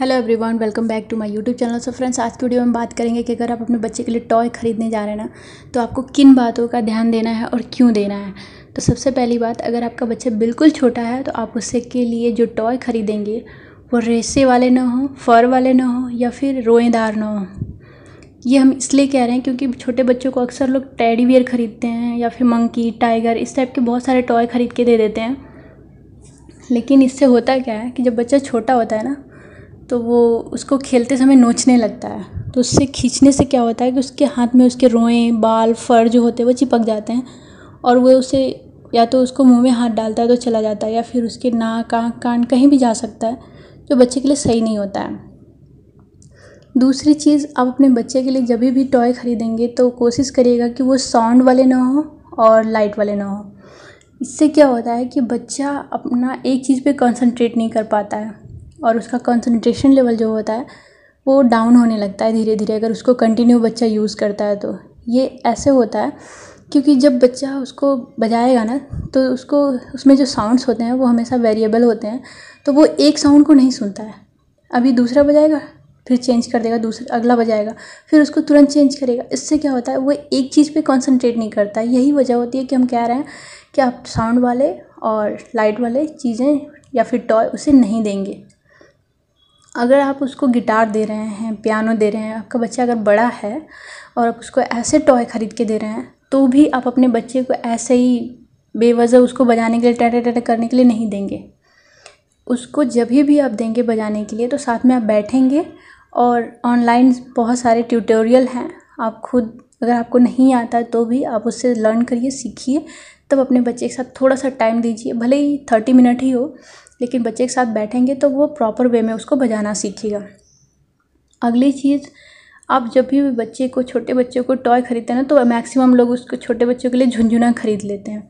hello everyone welcome back to my YouTube channel so friends आज की video में बात करेंगे कि अगर आप अपने बच्चे के लिए टॉय ख़रीदने जा रहे हैं ना तो आपको किन बातों का ध्यान देना है और क्यों देना है तो सबसे पहली बात अगर आपका बच्चा बिल्कुल छोटा है तो आप उससे के लिए जो टॉय ख़रीदेंगे वो रेसे वाले ना हों फर वाले ना हो या फिर रोएदार ना हो ये हम इसलिए कह रहे हैं क्योंकि छोटे बच्चों को अक्सर लोग टैडी वियर ख़रीदते हैं या फिर मंकी टाइगर इस टाइप के बहुत सारे टॉय ख़रीद के दे देते हैं लेकिन इससे होता क्या है कि जब बच्चा छोटा होता है ना तो वो उसको खेलते समय नोचने लगता है तो उससे खींचने से क्या होता है कि उसके हाथ में उसके रोएं बाल फर जो होते हैं वो चिपक जाते हैं और वो उसे या तो उसको मुंह में हाथ डालता है तो चला जाता है या फिर उसके नाक आँख कान कहीं भी जा सकता है जो बच्चे के लिए सही नहीं होता है दूसरी चीज़ आप अपने बच्चे के लिए जब भी टॉय ख़रीदेंगे तो कोशिश करिएगा कि वो साउंड वाले ना हो और लाइट वाले ना हो इससे क्या होता है कि बच्चा अपना एक चीज़ पे कंसंट्रेट नहीं कर पाता है और उसका कंसंट्रेशन लेवल जो होता है वो डाउन होने लगता है धीरे धीरे अगर उसको कंटिन्यू बच्चा यूज़ करता है तो ये ऐसे होता है क्योंकि जब बच्चा उसको बजाएगा ना तो उसको उसमें जो साउंड्स होते हैं वो हमेशा वेरिएबल होते हैं तो वो एक साउंड को नहीं सुनता है अभी दूसरा बजाएगा फिर चेंज कर देगा दूसरा अगला बजाएगा फिर उसको तुरंत चेंज करेगा इससे क्या होता है वो एक चीज़ पे कंसंट्रेट नहीं करता है यही वजह होती है कि हम कह रहे हैं कि आप साउंड वाले और लाइट वाले चीज़ें या फिर टॉय उसे नहीं देंगे अगर आप उसको गिटार दे रहे हैं पियानो दे रहे हैं आपका बच्चा अगर बड़ा है और आप उसको ऐसे टॉय खरीद के दे रहे हैं तो भी आप अपने बच्चे को ऐसे ही बेवजह उसको बजाने के लिए टैटे टैटे करने के लिए नहीं देंगे उसको जब भी आप देंगे बजाने के लिए तो साथ में आप बैठेंगे और ऑनलाइन बहुत सारे ट्यूटोरियल हैं आप खुद अगर आपको नहीं आता तो भी आप उससे लर्न करिए सीखिए तब अपने बच्चे के साथ थोड़ा सा टाइम दीजिए भले ही थर्टी मिनट ही हो लेकिन बच्चे के साथ बैठेंगे तो वो प्रॉपर वे में उसको बजाना सीखेगा अगली चीज़ आप जब भी बच्चे को छोटे बच्चों को टॉय खरीदते हैं ना तो मैक्सिमम लोग उसको छोटे बच्चों के लिए झुंझुना खरीद लेते हैं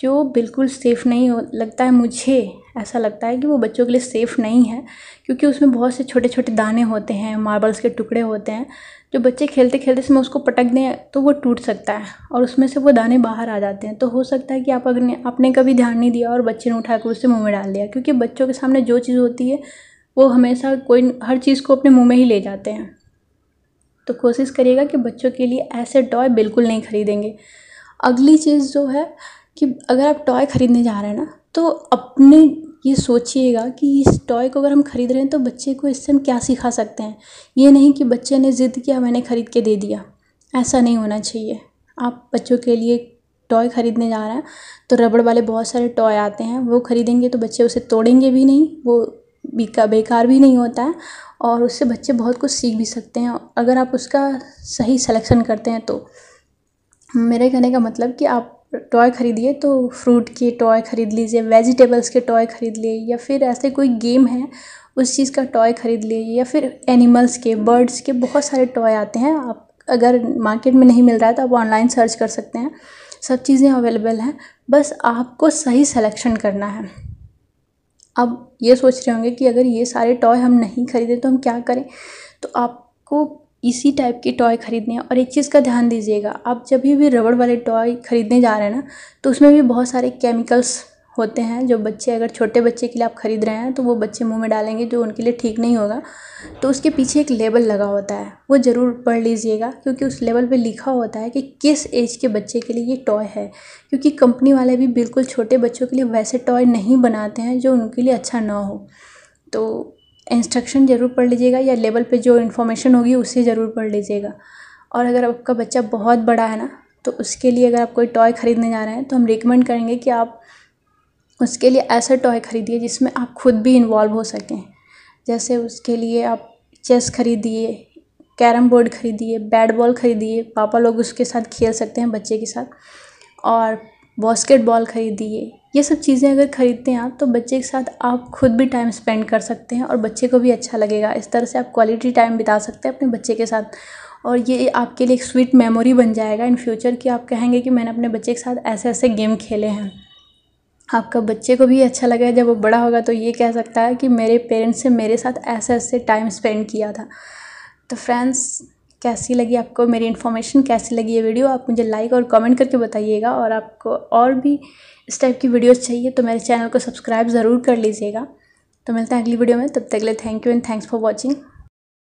जो बिल्कुल सेफ़ नहीं हो लगता है मुझे ऐसा लगता है कि वो बच्चों के लिए सेफ़ नहीं है क्योंकि उसमें बहुत से छोटे छोटे दाने होते हैं मार्बल्स के टुकड़े होते हैं जो बच्चे खेलते खेलते समय उसको पटक दें तो वो टूट सकता है और उसमें से वो दाने बाहर आ जाते हैं तो हो सकता है कि आप अगर आपने कभी ध्यान नहीं दिया और बच्चे ने उठा कर उससे मुँह में डाल दिया क्योंकि बच्चों के सामने जो चीज़ होती है वो हमेशा कोई हर चीज़ को अपने मुँह में ही ले जाते हैं तो कोशिश करिएगा कि बच्चों के लिए ऐसे टॉय बिल्कुल नहीं खरीदेंगे अगली चीज़ जो है कि अगर आप टॉय खरीदने जा रहे हैं ना तो अपने ये सोचिएगा कि इस टॉय को अगर हम खरीद रहे हैं तो बच्चे को इससे हम क्या सिखा सकते हैं ये नहीं कि बच्चे ने ज़िद किया मैंने खरीद के दे दिया ऐसा नहीं होना चाहिए आप बच्चों के लिए टॉय खरीदने जा रहे हैं तो रबड़ वाले बहुत सारे टॉय आते हैं वो खरीदेंगे तो बच्चे उसे तोड़ेंगे भी नहीं वो बेकार बेकार भी नहीं होता है और उससे बच्चे बहुत कुछ सीख भी सकते हैं अगर आप उसका सही सिलेक्शन करते हैं तो मेरे कहने का मतलब कि आप टॉय ख़रीदिए तो फ्रूट के टॉय ख़रीद लीजिए वेजिटेबल्स के टॉय ख़रीद लिए या फिर ऐसे कोई गेम है उस चीज़ का टॉय ख़रीद लिए या फिर एनिमल्स के बर्ड्स के बहुत सारे टॉय आते हैं आप अगर मार्केट में नहीं मिल रहा है तो आप ऑनलाइन सर्च कर सकते हैं सब चीज़ें अवेलेबल हैं बस आपको सही सिलेक्शन करना है अब ये सोच रहे होंगे कि अगर ये सारे टॉय हम नहीं खरीदें तो हम क्या करें तो आपको इसी टाइप के टॉय खरीदने हैं और एक चीज़ का ध्यान दीजिएगा आप जब भी रबड़ वाले टॉय खरीदने जा रहे हैं ना तो उसमें भी बहुत सारे केमिकल्स होते हैं जो बच्चे अगर छोटे बच्चे के लिए आप ख़रीद रहे हैं तो वो बच्चे मुंह में डालेंगे जो उनके लिए ठीक नहीं होगा तो उसके पीछे एक लेबल लगा होता है वो ज़रूर पढ़ लीजिएगा क्योंकि उस लेबल पे लिखा होता है कि किस एज के बच्चे के लिए ये टॉय है क्योंकि कंपनी वाले भी बिल्कुल छोटे बच्चों के लिए वैसे टॉय नहीं बनाते हैं जो उनके लिए अच्छा ना हो तो इंस्ट्रक्शन ज़रूर पढ़ लीजिएगा या लेवल पे जो इन्फॉर्मेशन होगी उसे ज़रूर पढ़ लीजिएगा और अगर आपका बच्चा बहुत बड़ा है ना तो उसके लिए अगर आप कोई टॉय ख़रीदने जा रहे हैं तो हम रिकमेंड करेंगे कि आप उसके लिए ऐसा टॉय ख़रीदिए जिसमें आप खुद भी इन्वॉल्व हो सकें जैसे उसके लिए आप चेस खरीदिए कैरम बोर्ड खरीदिए बैट बॉल खरीदिए पापा लोग उसके साथ खेल सकते हैं बच्चे के साथ और बास्केट बॉल खरीदिए ये सब चीज़ें अगर खरीदते हैं आप तो बच्चे के साथ आप खुद भी टाइम स्पेंड कर सकते हैं और बच्चे को भी अच्छा लगेगा इस तरह से आप क्वालिटी टाइम बिता सकते हैं अपने बच्चे के साथ और ये आपके लिए एक स्वीट मेमोरी बन जाएगा इन फ्यूचर कि आप कहेंगे कि मैंने अपने बच्चे के साथ ऐसे ऐसे गेम खेले हैं आपका बच्चे को भी अच्छा लगेगा जब वो बड़ा होगा तो ये कह सकता है कि मेरे पेरेंट्स ने मेरे साथ ऐसे ऐसे टाइम स्पेंड किया था तो फ्रेंड्स कैसी लगी आपको मेरी इन्फॉर्मेशन कैसी लगी ये वीडियो आप मुझे लाइक और कमेंट करके बताइएगा और आपको और भी इस टाइप की वीडियोस चाहिए तो मेरे चैनल को सब्सक्राइब ज़रूर कर लीजिएगा तो मिलते हैं अगली वीडियो में तब तक के लिए thank you and thanks for watching